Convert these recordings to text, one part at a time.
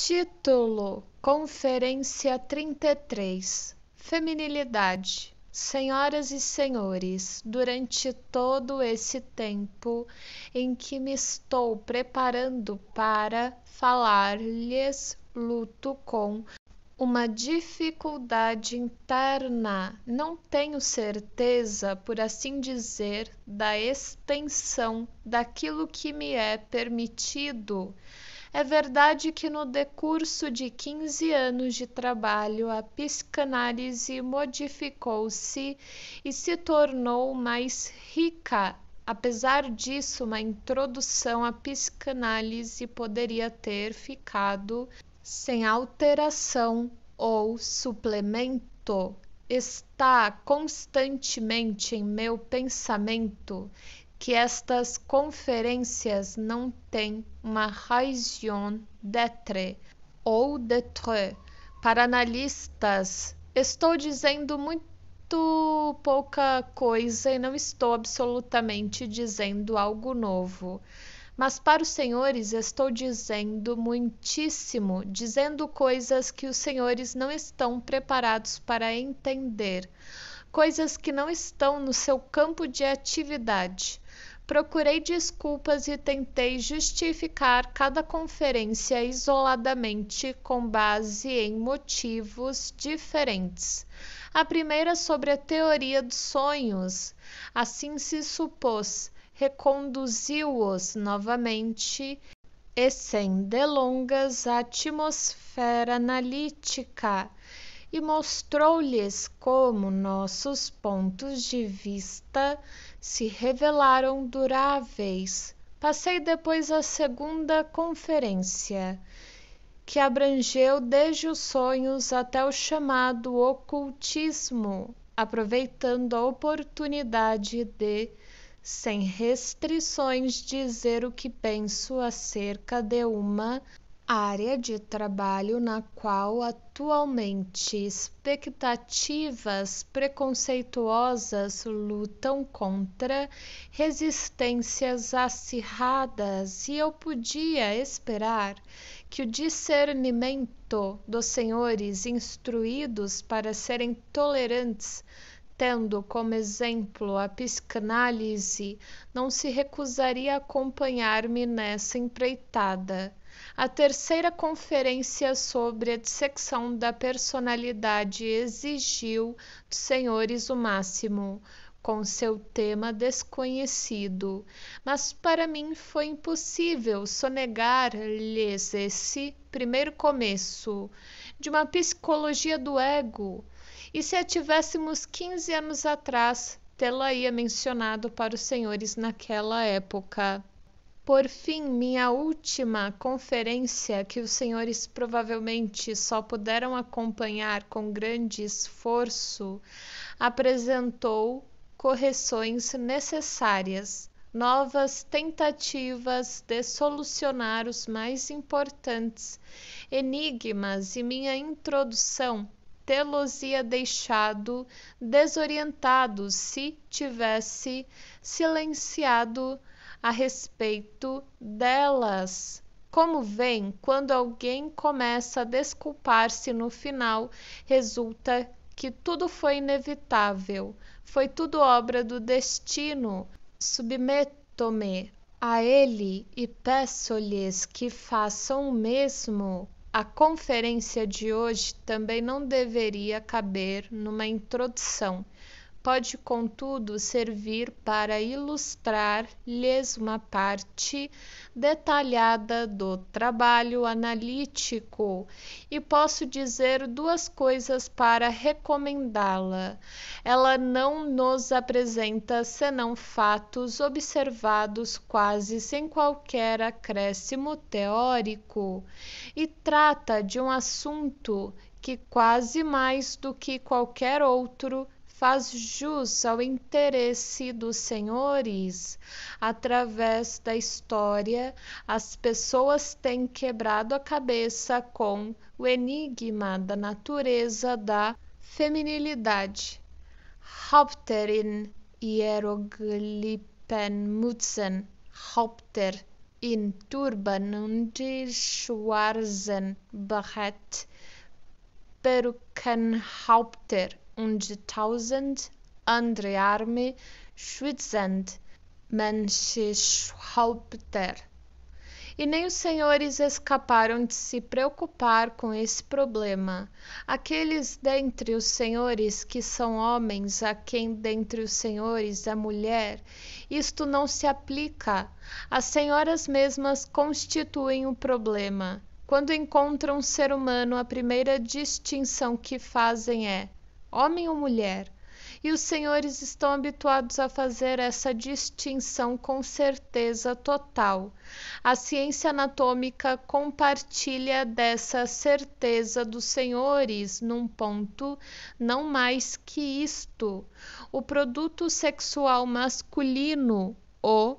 Título: Conferência 33 Feminilidade. Senhoras e senhores, durante todo esse tempo em que me estou preparando para falar-lhes, luto com uma dificuldade interna. Não tenho certeza, por assim dizer, da extensão daquilo que me é permitido é verdade que no decurso de 15 anos de trabalho, a psicanálise modificou-se e se tornou mais rica. Apesar disso, uma introdução à psicanálise poderia ter ficado sem alteração ou suplemento. Está constantemente em meu pensamento que estas conferências não têm uma raison d'être ou d'être para analistas. Estou dizendo muito pouca coisa e não estou absolutamente dizendo algo novo. Mas para os senhores estou dizendo muitíssimo, dizendo coisas que os senhores não estão preparados para entender, coisas que não estão no seu campo de atividade. Procurei desculpas e tentei justificar cada conferência isoladamente com base em motivos diferentes. A primeira sobre a teoria dos sonhos. Assim se supôs, reconduziu-os novamente e, sem delongas, à atmosfera analítica e mostrou-lhes como nossos pontos de vista se revelaram duráveis. Passei depois à segunda conferência, que abrangeu desde os sonhos até o chamado ocultismo, aproveitando a oportunidade de, sem restrições, dizer o que penso acerca de uma área de trabalho na qual atualmente expectativas preconceituosas lutam contra resistências acirradas, e eu podia esperar que o discernimento dos senhores instruídos para serem tolerantes tendo como exemplo a psicanálise, não se recusaria a acompanhar-me nessa empreitada. A terceira conferência sobre a dissecção da personalidade exigiu dos senhores o máximo, com seu tema desconhecido, mas para mim foi impossível sonegar-lhes esse primeiro começo de uma psicologia do ego. E se a tivéssemos 15 anos atrás, tê-la ia mencionado para os senhores naquela época. Por fim, minha última conferência, que os senhores provavelmente só puderam acompanhar com grande esforço, apresentou correções necessárias, novas tentativas de solucionar os mais importantes enigmas, e minha introdução tê-los-ia deixado desorientado se tivesse silenciado a respeito delas. Como vem, quando alguém começa a desculpar-se no final, resulta que tudo foi inevitável, foi tudo obra do destino. Submeto-me a ele e peço-lhes que façam o mesmo. A conferência de hoje também não deveria caber numa introdução pode, contudo, servir para ilustrar-lhes uma parte detalhada do trabalho analítico e posso dizer duas coisas para recomendá-la. Ela não nos apresenta senão fatos observados quase sem qualquer acréscimo teórico e trata de um assunto que quase mais do que qualquer outro faz jus ao interesse dos senhores. Através da história, as pessoas têm quebrado a cabeça com o enigma da natureza da feminilidade. Haupterin Hieroglyphen Mutzen Haupter in Turban und Schwarzen Barret Perückenhaupter eintausend Andrearme schwitzend Menschenhaupter. E nem os senhores escaparam de se preocupar com esse problema. Aqueles dentre os senhores que são homens, a quem dentre os senhores é mulher, isto não se aplica. As senhoras mesmas constituem o problema. Quando encontram um ser humano, a primeira distinção que fazem é: homem ou mulher. E os senhores estão habituados a fazer essa distinção com certeza total. A ciência anatômica compartilha dessa certeza dos senhores num ponto, não mais que isto. O produto sexual masculino, o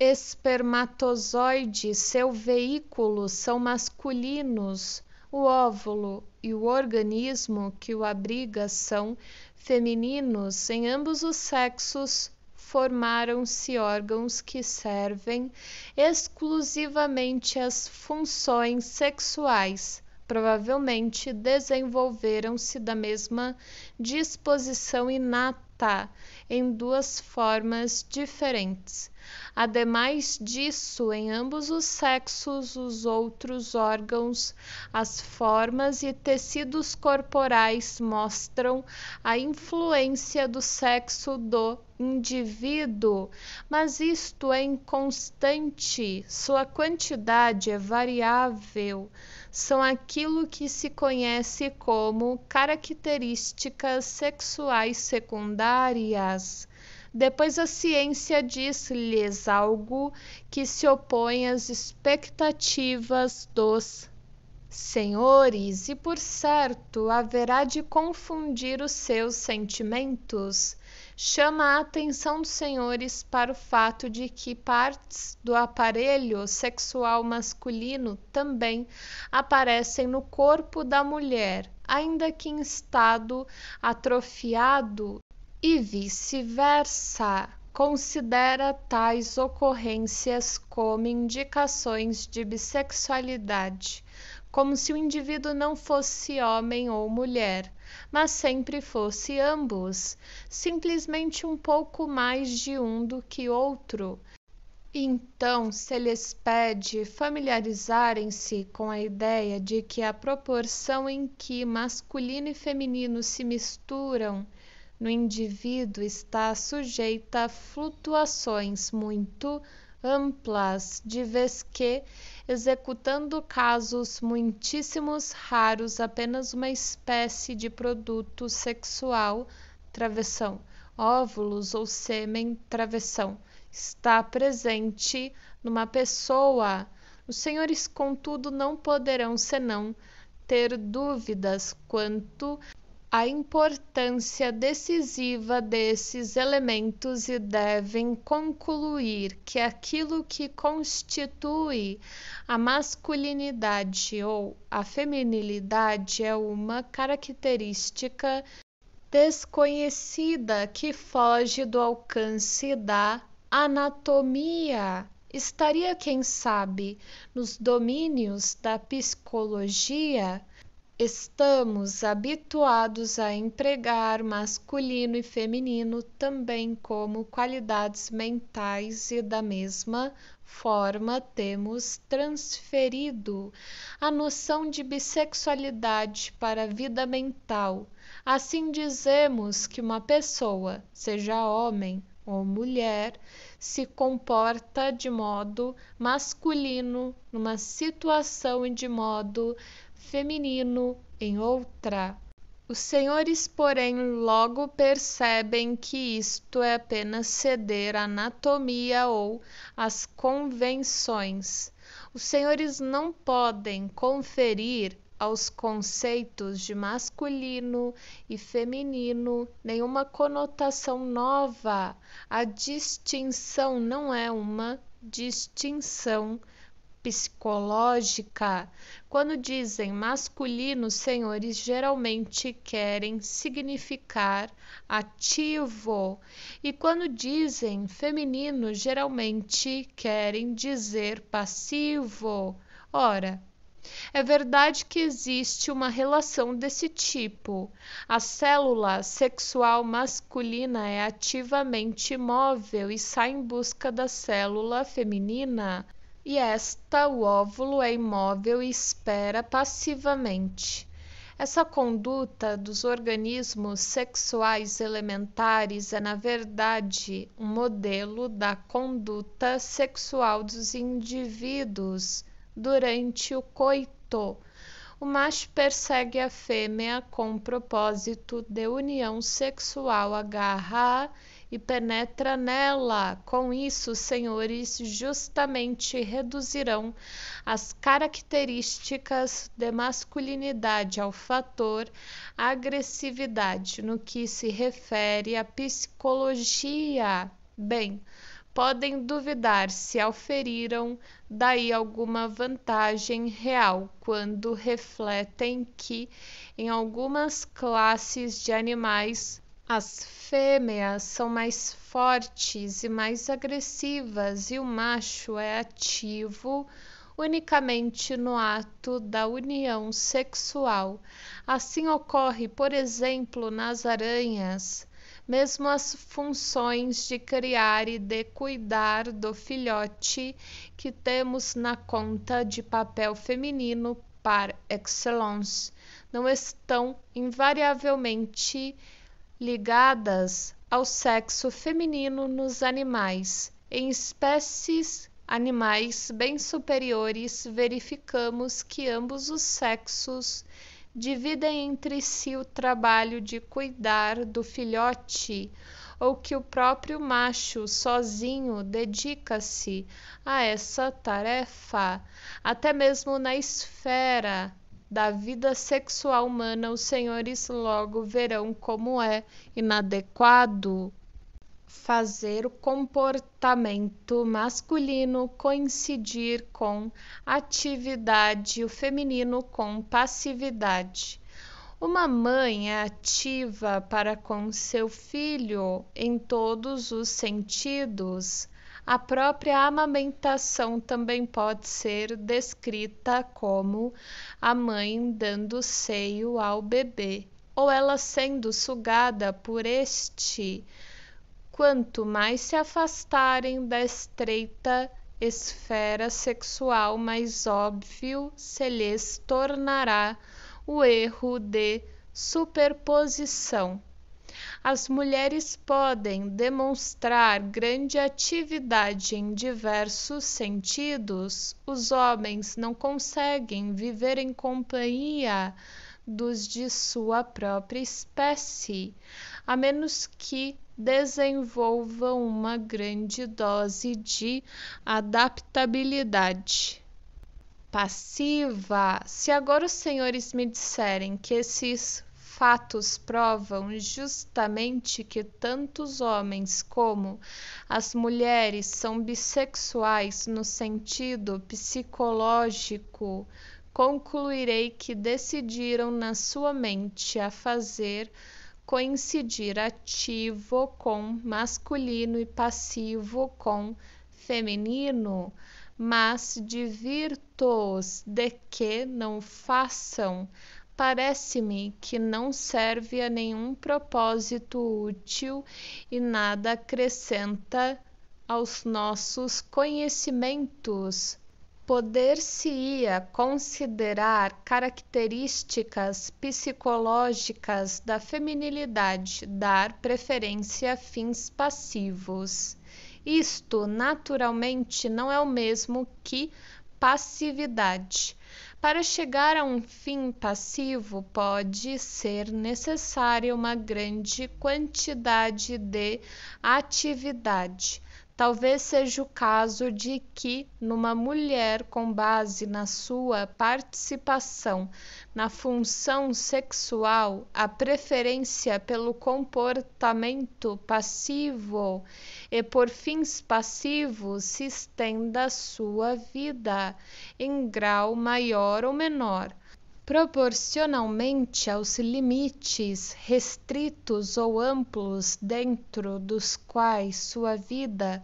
espermatozoide, seu veículo são masculinos, o óvulo, e o organismo que o abriga são femininos, em ambos os sexos formaram-se órgãos que servem exclusivamente às funções sexuais. Provavelmente desenvolveram-se da mesma disposição inata em duas formas diferentes. Ademais disso, em ambos os sexos, os outros órgãos, as formas e tecidos corporais mostram a influência do sexo do indivíduo, mas isto é inconstante, sua quantidade é variável, são aquilo que se conhece como características sexuais secundárias. Depois a ciência diz-lhes algo que se opõe às expectativas dos senhores, e por certo haverá de confundir os seus sentimentos. Chama a atenção dos senhores para o fato de que partes do aparelho sexual masculino também aparecem no corpo da mulher, ainda que em estado atrofiado e vice-versa, considera tais ocorrências como indicações de bissexualidade, como se o indivíduo não fosse homem ou mulher, mas sempre fosse ambos, simplesmente um pouco mais de um do que outro. Então, se lhes pede familiarizarem-se com a ideia de que a proporção em que masculino e feminino se misturam no indivíduo está sujeita a flutuações muito amplas, de vez que, executando casos muitíssimos raros, apenas uma espécie de produto sexual, travessão, óvulos ou sêmen, travessão, está presente numa pessoa. Os senhores, contudo, não poderão senão ter dúvidas quanto a importância decisiva desses elementos e devem concluir que aquilo que constitui a masculinidade ou a feminilidade é uma característica desconhecida que foge do alcance da anatomia. Estaria, quem sabe, nos domínios da psicologia Estamos habituados a empregar masculino e feminino também como qualidades mentais e, da mesma forma, temos transferido a noção de bissexualidade para a vida mental. Assim, dizemos que uma pessoa, seja homem ou mulher, se comporta de modo masculino numa situação e de modo feminino, em outra. Os senhores, porém, logo percebem que isto é apenas ceder à anatomia ou às convenções. Os senhores não podem conferir aos conceitos de masculino e feminino nenhuma conotação nova. A distinção não é uma distinção psicológica. Quando dizem masculino, senhores geralmente querem significar ativo. E quando dizem feminino, geralmente querem dizer passivo. Ora, é verdade que existe uma relação desse tipo. A célula sexual masculina é ativamente móvel e sai em busca da célula feminina e esta o óvulo é imóvel e espera passivamente. Essa conduta dos organismos sexuais elementares é, na verdade, um modelo da conduta sexual dos indivíduos durante o coito. O macho persegue a fêmea com o propósito de união sexual, agarra-a e penetra nela. Com isso, senhores, justamente reduzirão as características de masculinidade ao fator agressividade no que se refere à psicologia. Bem, podem duvidar se auferiram daí alguma vantagem real quando refletem que, em algumas classes de animais, as fêmeas são mais fortes e mais agressivas, e o macho é ativo unicamente no ato da união sexual. Assim ocorre, por exemplo, nas aranhas, mesmo as funções de criar e de cuidar do filhote que temos na conta de papel feminino par excellence, não estão invariavelmente ligadas ao sexo feminino nos animais. Em espécies animais bem superiores, verificamos que ambos os sexos dividem entre si o trabalho de cuidar do filhote ou que o próprio macho sozinho dedica-se a essa tarefa, até mesmo na esfera da vida sexual humana, os senhores logo verão como é inadequado fazer o comportamento masculino coincidir com atividade e o feminino com passividade. Uma mãe é ativa para com seu filho em todos os sentidos a própria amamentação também pode ser descrita como a mãe dando seio ao bebê, ou ela sendo sugada por este, quanto mais se afastarem da estreita esfera sexual, mais óbvio se lhes tornará o erro de superposição as mulheres podem demonstrar grande atividade em diversos sentidos, os homens não conseguem viver em companhia dos de sua própria espécie, a menos que desenvolvam uma grande dose de adaptabilidade passiva. Se agora os senhores me disserem que esses fatos provam justamente que tantos homens como as mulheres são bissexuais no sentido psicológico, concluirei que decidiram na sua mente a fazer coincidir ativo com masculino e passivo com feminino, mas divirto-os de que não façam parece-me que não serve a nenhum propósito útil e nada acrescenta aos nossos conhecimentos. Poder-se-ia considerar características psicológicas da feminilidade dar preferência a fins passivos. Isto, naturalmente, não é o mesmo que passividade para chegar a um fim passivo, pode ser necessária uma grande quantidade de atividade, Talvez seja o caso de que, numa mulher com base na sua participação na função sexual, a preferência pelo comportamento passivo e por fins passivos se estenda à sua vida, em grau maior ou menor proporcionalmente aos limites restritos ou amplos dentro dos quais sua vida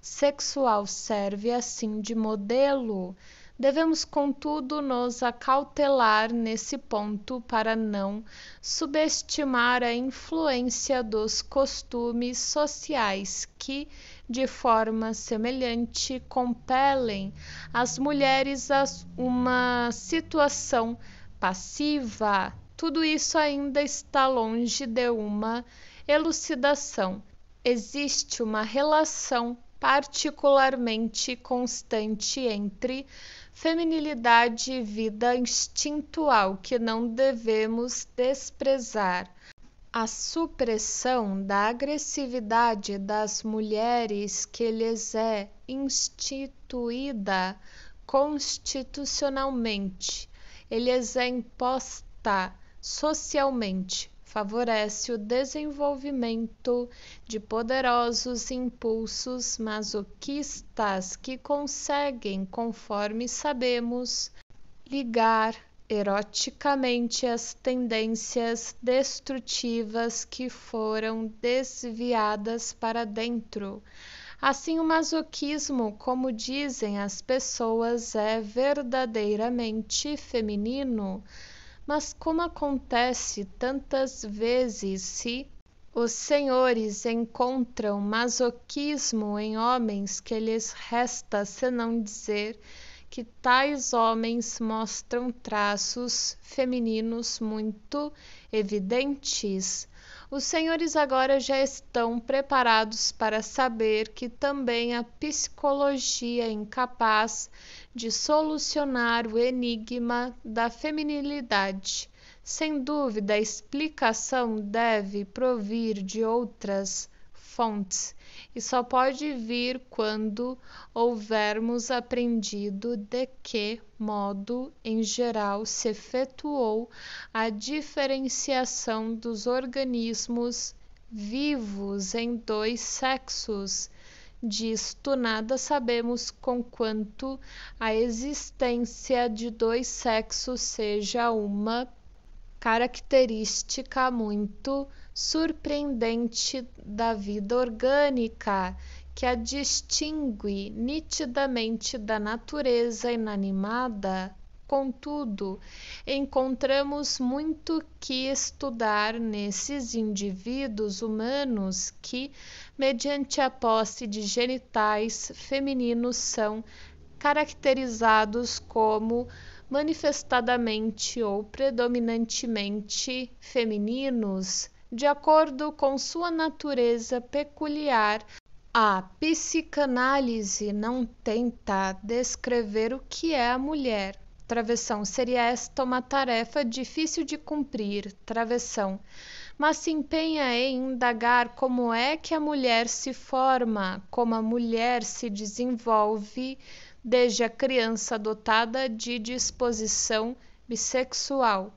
sexual serve assim de modelo, devemos, contudo, nos acautelar nesse ponto para não subestimar a influência dos costumes sociais que, de forma semelhante, compelem as mulheres a uma situação passiva, tudo isso ainda está longe de uma elucidação. Existe uma relação particularmente constante entre feminilidade e vida instintual que não devemos desprezar. A supressão da agressividade das mulheres que lhes é instituída constitucionalmente lhes é imposta socialmente, favorece o desenvolvimento de poderosos impulsos masoquistas que conseguem, conforme sabemos, ligar eroticamente as tendências destrutivas que foram desviadas para dentro Assim, o masoquismo, como dizem as pessoas, é verdadeiramente feminino. Mas como acontece tantas vezes se os senhores encontram masoquismo em homens que lhes resta senão dizer que tais homens mostram traços femininos muito evidentes. Os senhores agora já estão preparados para saber que também a psicologia é incapaz de solucionar o enigma da feminilidade. Sem dúvida, a explicação deve provir de outras fontes, e só pode vir quando houvermos aprendido de que modo, em geral, se efetuou a diferenciação dos organismos vivos em dois sexos. Disto nada sabemos com quanto a existência de dois sexos seja uma característica muito surpreendente da vida orgânica que a distingue nitidamente da natureza inanimada. Contudo, encontramos muito que estudar nesses indivíduos humanos que, mediante a posse de genitais femininos, são caracterizados como manifestadamente ou predominantemente femininos, de acordo com sua natureza peculiar, a psicanálise não tenta descrever o que é a mulher. Travessão seria esta uma tarefa difícil de cumprir, travessão, mas se empenha em indagar como é que a mulher se forma, como a mulher se desenvolve desde a criança dotada de disposição bissexual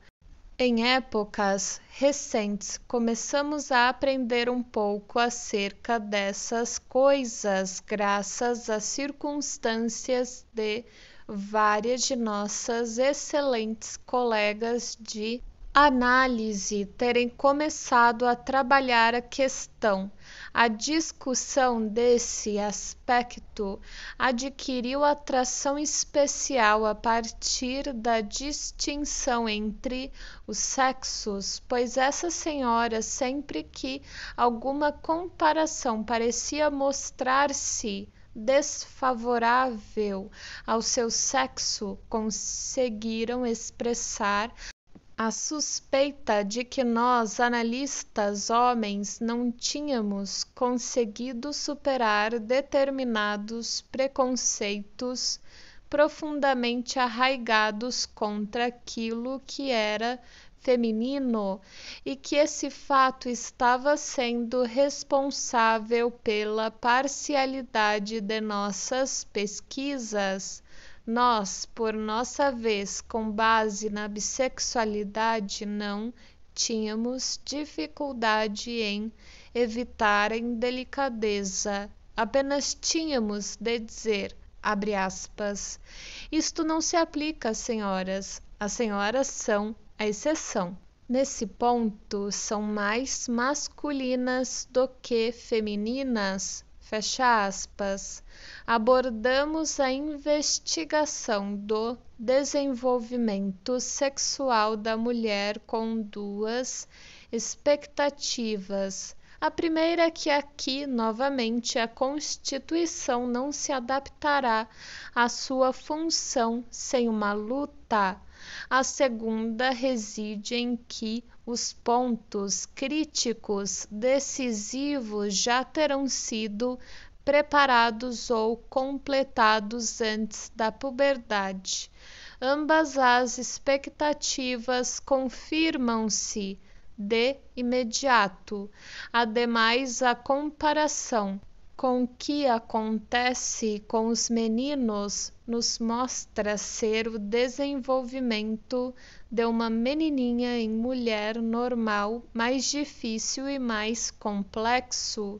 em épocas recentes, começamos a aprender um pouco acerca dessas coisas, graças às circunstâncias de várias de nossas excelentes colegas de análise terem começado a trabalhar a questão a discussão desse aspecto adquiriu atração especial a partir da distinção entre os sexos, pois essa senhora, sempre que alguma comparação parecia mostrar-se desfavorável ao seu sexo, conseguiram expressar a suspeita de que nós, analistas homens, não tínhamos conseguido superar determinados preconceitos profundamente arraigados contra aquilo que era feminino e que esse fato estava sendo responsável pela parcialidade de nossas pesquisas nós, por nossa vez, com base na bissexualidade, não tínhamos dificuldade em evitar a indelicadeza, apenas tínhamos de dizer, abre aspas, isto não se aplica às senhoras, as senhoras são a exceção. Nesse ponto, são mais masculinas do que femininas, Fecha aspas. Abordamos a investigação do desenvolvimento sexual da mulher com duas expectativas. A primeira é que aqui, novamente, a Constituição não se adaptará à sua função sem uma luta a segunda reside em que os pontos críticos decisivos já terão sido preparados ou completados antes da puberdade. Ambas as expectativas confirmam-se de imediato. Ademais, a comparação com que acontece com os meninos nos mostra ser o desenvolvimento de uma menininha em mulher normal mais difícil e mais complexo,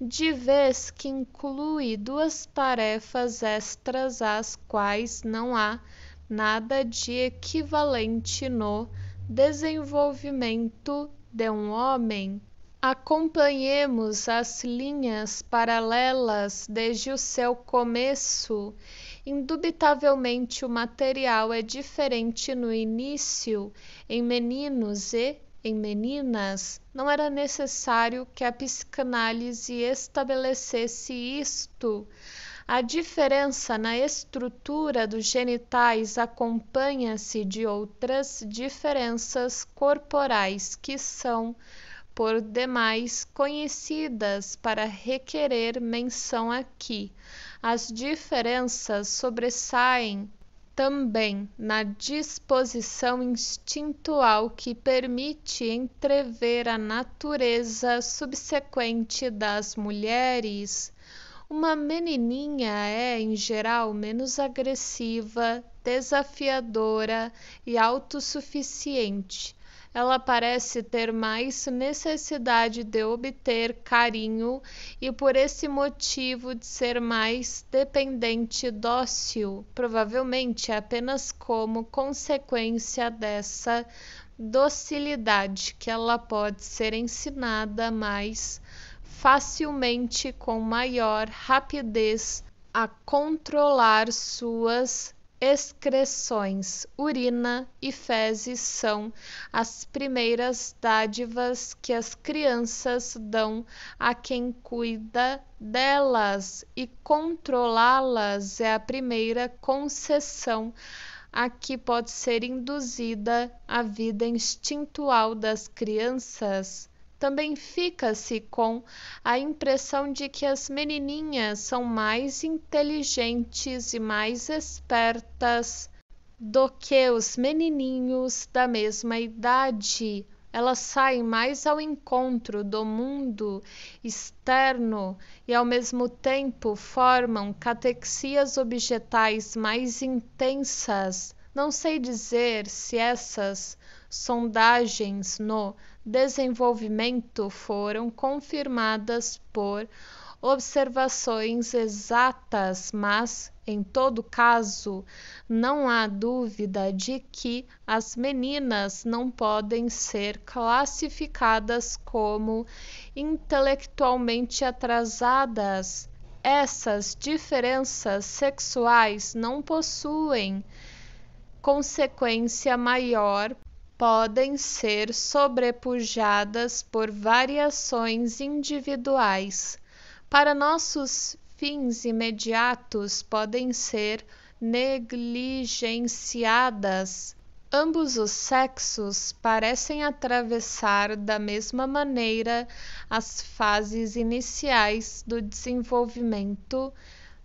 de vez que inclui duas tarefas extras às quais não há nada de equivalente no desenvolvimento de um homem Acompanhemos as linhas paralelas desde o seu começo. Indubitavelmente, o material é diferente no início, em meninos e em meninas. Não era necessário que a psicanálise estabelecesse isto. A diferença na estrutura dos genitais acompanha-se de outras diferenças corporais que são por demais conhecidas para requerer menção aqui. As diferenças sobressaem também na disposição instintual que permite entrever a natureza subsequente das mulheres. Uma menininha é, em geral, menos agressiva, desafiadora e autossuficiente ela parece ter mais necessidade de obter carinho e por esse motivo de ser mais dependente dócil, provavelmente é apenas como consequência dessa docilidade que ela pode ser ensinada mais facilmente com maior rapidez a controlar suas excreções, urina e fezes são as primeiras dádivas que as crianças dão a quem cuida delas, e controlá-las é a primeira concessão a que pode ser induzida a vida instintual das crianças também fica-se com a impressão de que as menininhas são mais inteligentes e mais espertas do que os menininhos da mesma idade. Elas saem mais ao encontro do mundo externo e, ao mesmo tempo, formam catexias objetais mais intensas. Não sei dizer se essas sondagens no desenvolvimento foram confirmadas por observações exatas, mas, em todo caso, não há dúvida de que as meninas não podem ser classificadas como intelectualmente atrasadas. Essas diferenças sexuais não possuem consequência maior podem ser sobrepujadas por variações individuais. Para nossos fins imediatos, podem ser negligenciadas. Ambos os sexos parecem atravessar da mesma maneira as fases iniciais do desenvolvimento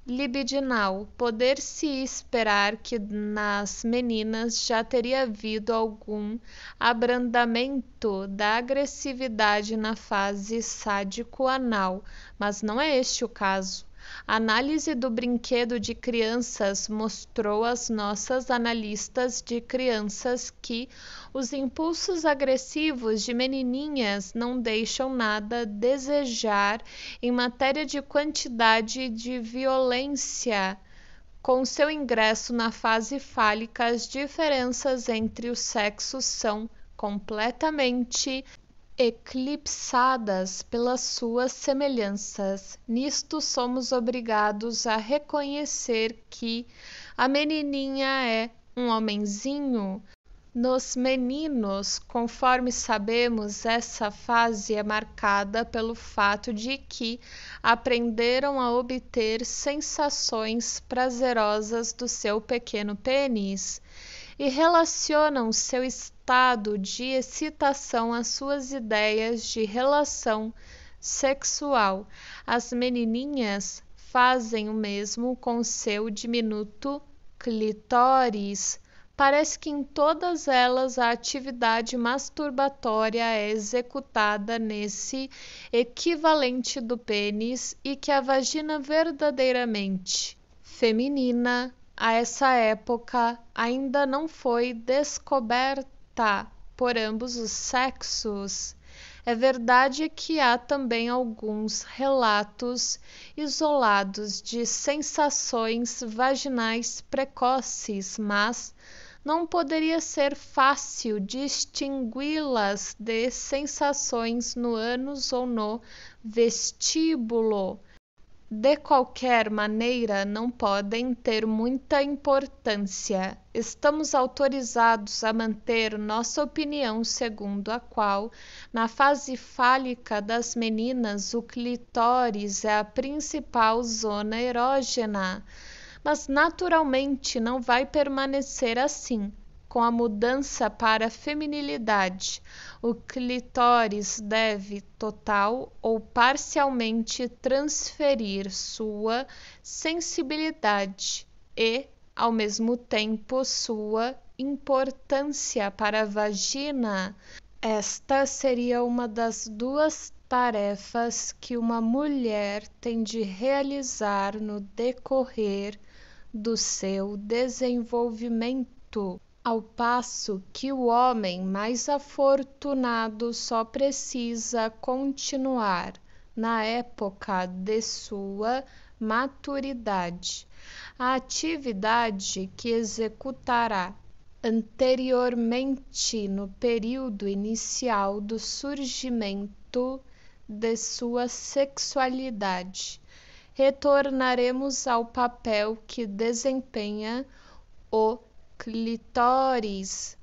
libidinal, poder-se esperar que nas meninas já teria havido algum abrandamento da agressividade na fase sádico-anal, mas não é este o caso análise do brinquedo de crianças mostrou às nossas analistas de crianças que os impulsos agressivos de menininhas não deixam nada a desejar em matéria de quantidade de violência. Com seu ingresso na fase fálica, as diferenças entre os sexos são completamente eclipsadas pelas suas semelhanças. Nisto somos obrigados a reconhecer que a menininha é um homenzinho. Nos meninos, conforme sabemos, essa fase é marcada pelo fato de que aprenderam a obter sensações prazerosas do seu pequeno pênis e relacionam seu estado estado de excitação às suas ideias de relação sexual. As menininhas fazem o mesmo com seu diminuto clitóris. Parece que em todas elas a atividade masturbatória é executada nesse equivalente do pênis e que a vagina verdadeiramente feminina a essa época ainda não foi descoberta tá por ambos os sexos. É verdade que há também alguns relatos isolados de sensações vaginais precoces, mas não poderia ser fácil distingui-las de sensações no ânus ou no vestíbulo de qualquer maneira não podem ter muita importância. Estamos autorizados a manter nossa opinião segundo a qual, na fase fálica das meninas, o clitóris é a principal zona erógena, mas naturalmente não vai permanecer assim com a mudança para a feminilidade. O clitóris deve total ou parcialmente transferir sua sensibilidade e, ao mesmo tempo, sua importância para a vagina. Esta seria uma das duas tarefas que uma mulher tem de realizar no decorrer do seu desenvolvimento ao passo que o homem mais afortunado só precisa continuar na época de sua maturidade a atividade que executará anteriormente no período inicial do surgimento de sua sexualidade. Retornaremos ao papel que desempenha o clitóris.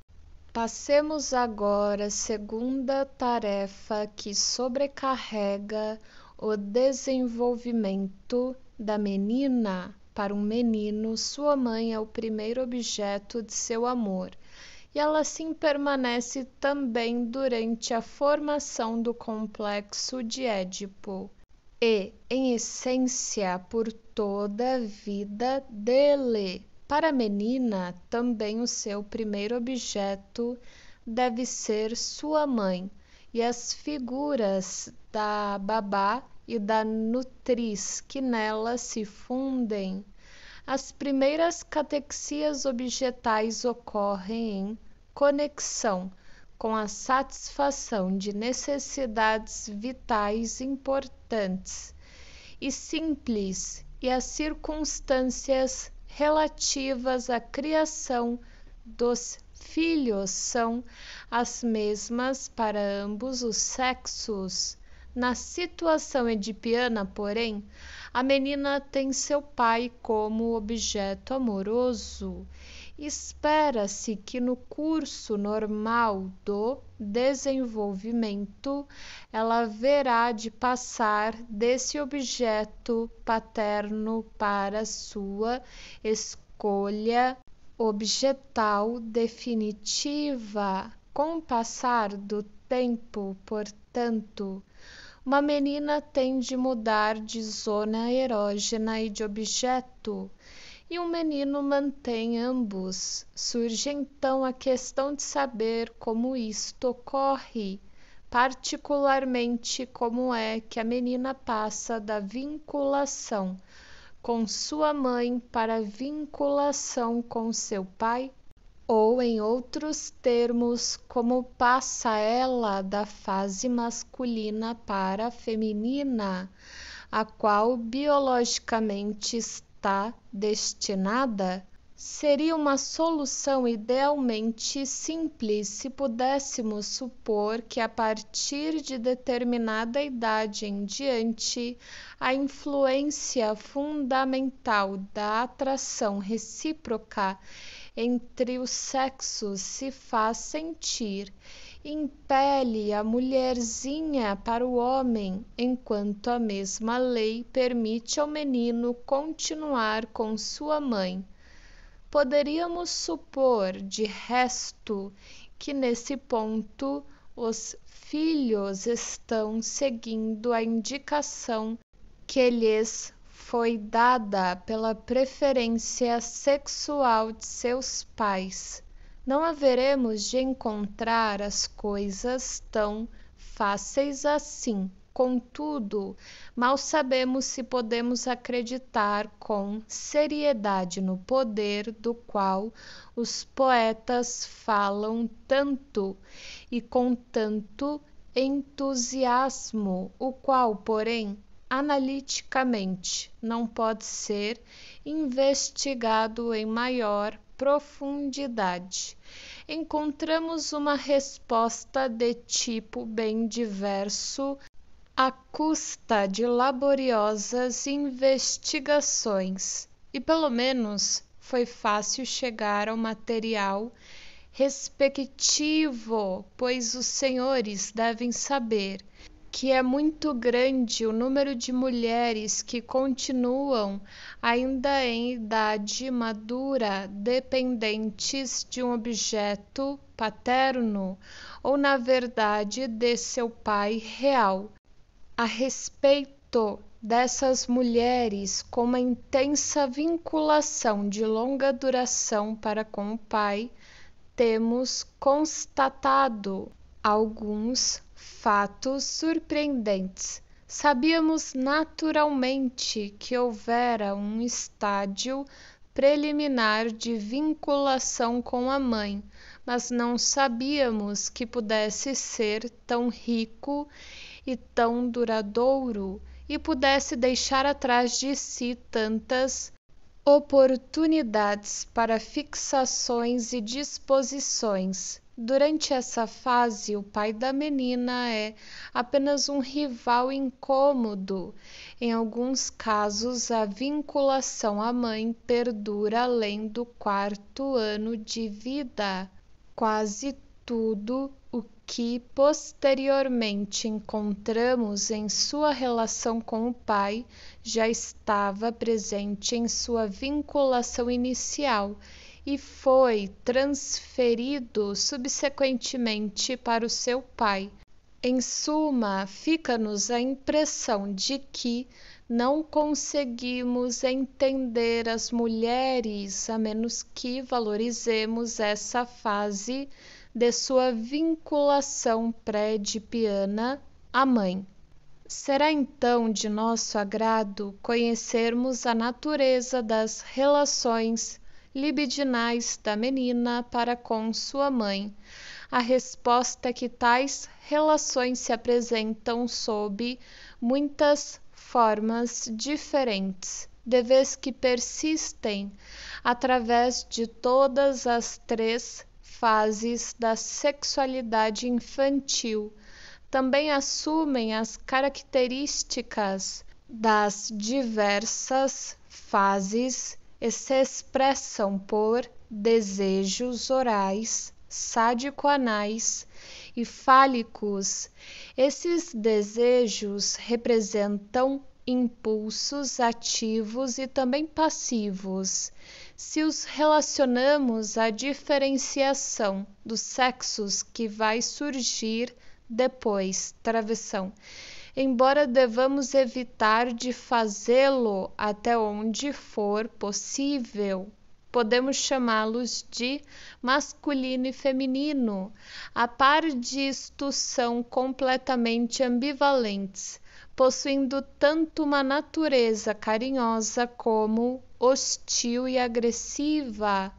Passemos agora à segunda tarefa que sobrecarrega o desenvolvimento da menina. Para um menino, sua mãe é o primeiro objeto de seu amor, e ela assim permanece também durante a formação do complexo de Édipo e, em essência, por toda a vida dele. Para a menina, também o seu primeiro objeto deve ser sua mãe e as figuras da babá e da nutriz que nela se fundem. As primeiras catexias objetais ocorrem em conexão com a satisfação de necessidades vitais importantes e simples e as circunstâncias relativas à criação dos filhos são as mesmas para ambos os sexos. Na situação edipiana, porém, a menina tem seu pai como objeto amoroso espera-se que no curso normal do desenvolvimento ela verá de passar desse objeto paterno para sua escolha objetal definitiva. Com o passar do tempo, portanto, uma menina tem de mudar de zona erógena e de objeto e um menino mantém ambos. Surge então a questão de saber como isto ocorre, particularmente como é que a menina passa da vinculação com sua mãe para a vinculação com seu pai ou, em outros termos, como passa ela da fase masculina para a feminina, a qual biologicamente está destinada seria uma solução idealmente simples se pudéssemos supor que a partir de determinada idade em diante a influência fundamental da atração recíproca entre os sexos se faz sentir impele a mulherzinha para o homem, enquanto a mesma lei permite ao menino continuar com sua mãe. Poderíamos supor, de resto, que nesse ponto os filhos estão seguindo a indicação que lhes foi dada pela preferência sexual de seus pais não haveremos de encontrar as coisas tão fáceis assim. Contudo, mal sabemos se podemos acreditar com seriedade no poder do qual os poetas falam tanto e com tanto entusiasmo, o qual, porém, analiticamente não pode ser investigado em maior profundidade. Encontramos uma resposta de tipo bem diverso à custa de laboriosas investigações, e pelo menos foi fácil chegar ao material respectivo, pois os senhores devem saber que é muito grande o número de mulheres que continuam, ainda em idade madura, dependentes de um objeto paterno ou, na verdade, de seu pai real. A respeito dessas mulheres com uma intensa vinculação de longa duração para com o pai, temos constatado alguns Fatos surpreendentes. Sabíamos naturalmente que houvera um estádio preliminar de vinculação com a mãe, mas não sabíamos que pudesse ser tão rico e tão duradouro e pudesse deixar atrás de si tantas oportunidades para fixações e disposições. Durante essa fase, o pai da menina é apenas um rival incômodo. Em alguns casos, a vinculação à mãe perdura além do quarto ano de vida. Quase tudo o que posteriormente encontramos em sua relação com o pai já estava presente em sua vinculação inicial e foi transferido subsequentemente para o seu pai. Em suma, fica-nos a impressão de que não conseguimos entender as mulheres a menos que valorizemos essa fase de sua vinculação pré-edipiana à mãe. Será então de nosso agrado conhecermos a natureza das relações libidinais da menina para com sua mãe, a resposta é que tais relações se apresentam sob muitas formas diferentes, de vez que persistem através de todas as três fases da sexualidade infantil, também assumem as características das diversas fases e se expressam por desejos orais, sádico-anais e fálicos. Esses desejos representam impulsos ativos e também passivos. Se os relacionamos à diferenciação dos sexos que vai surgir depois, travessão embora devamos evitar de fazê-lo até onde for possível. Podemos chamá-los de masculino e feminino. A par disto, são completamente ambivalentes, possuindo tanto uma natureza carinhosa como hostil e agressiva,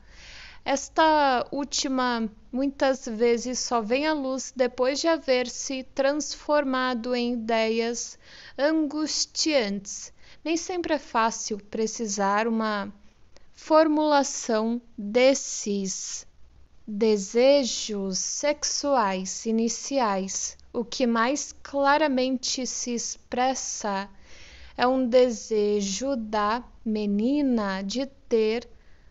esta última muitas vezes só vem à luz depois de haver se transformado em ideias angustiantes. Nem sempre é fácil precisar uma formulação desses desejos sexuais iniciais. O que mais claramente se expressa é um desejo da menina de ter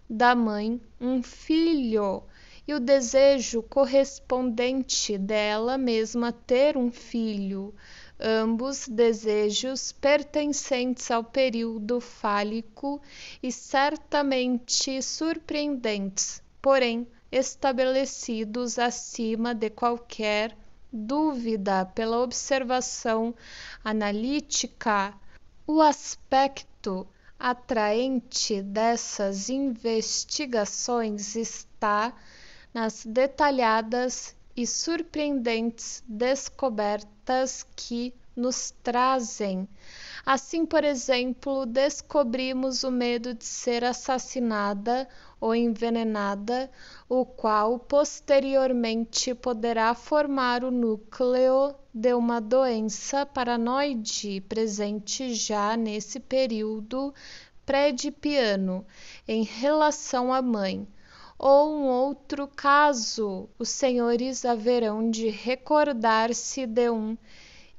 da mãe um filho e o desejo correspondente dela mesma ter um filho, ambos desejos pertencentes ao período fálico e certamente surpreendentes, porém estabelecidos acima de qualquer dúvida pela observação analítica. O aspecto atraente dessas investigações está nas detalhadas e surpreendentes descobertas que nos trazem Assim, por exemplo, descobrimos o medo de ser assassinada ou envenenada, o qual posteriormente poderá formar o núcleo de uma doença paranoide presente já nesse período pré dipiano em relação à mãe. Ou um outro caso, os senhores haverão de recordar-se de um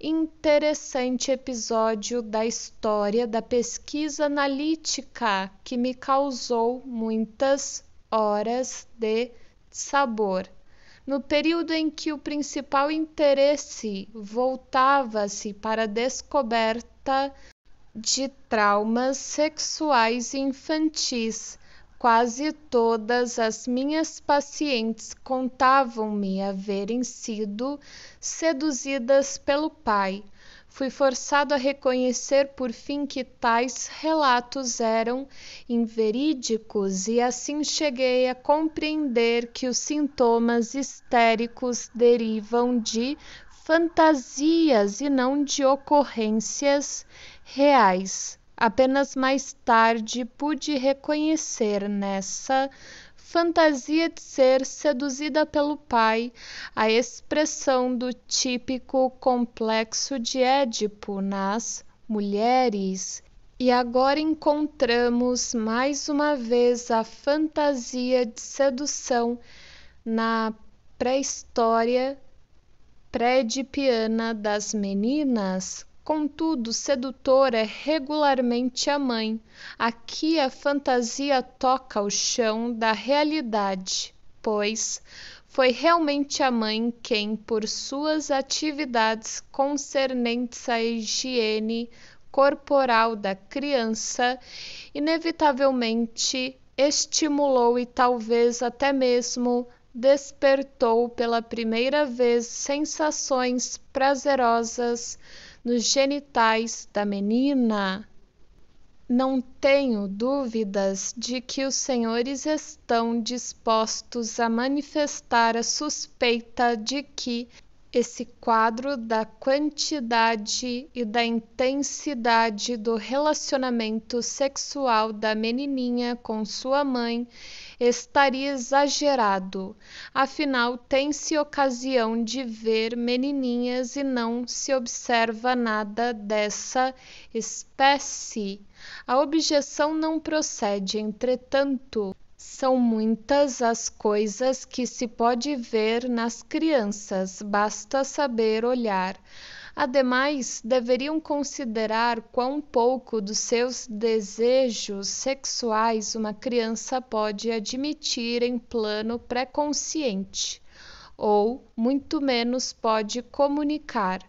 interessante episódio da história da pesquisa analítica que me causou muitas horas de sabor. No período em que o principal interesse voltava-se para a descoberta de traumas sexuais infantis, quase todas as minhas pacientes contavam-me haverem sido seduzidas pelo pai. Fui forçado a reconhecer por fim que tais relatos eram inverídicos e assim cheguei a compreender que os sintomas histéricos derivam de fantasias e não de ocorrências reais. Apenas mais tarde pude reconhecer nessa fantasia de ser seduzida pelo pai, a expressão do típico complexo de Édipo nas mulheres. E agora encontramos mais uma vez a fantasia de sedução na pré-história pré-edipiana das meninas, contudo sedutora é regularmente a mãe aqui a fantasia toca o chão da realidade pois foi realmente a mãe quem por suas atividades concernentes à higiene corporal da criança inevitavelmente estimulou e talvez até mesmo despertou pela primeira vez sensações prazerosas nos genitais da menina, não tenho dúvidas de que os senhores estão dispostos a manifestar a suspeita de que esse quadro da quantidade e da intensidade do relacionamento sexual da menininha com sua mãe estaria exagerado. Afinal, tem-se ocasião de ver menininhas e não se observa nada dessa espécie. A objeção não procede, entretanto, são muitas as coisas que se pode ver nas crianças, basta saber olhar. Ademais, deveriam considerar quão pouco dos seus desejos sexuais uma criança pode admitir em plano pré-consciente, ou muito menos pode comunicar.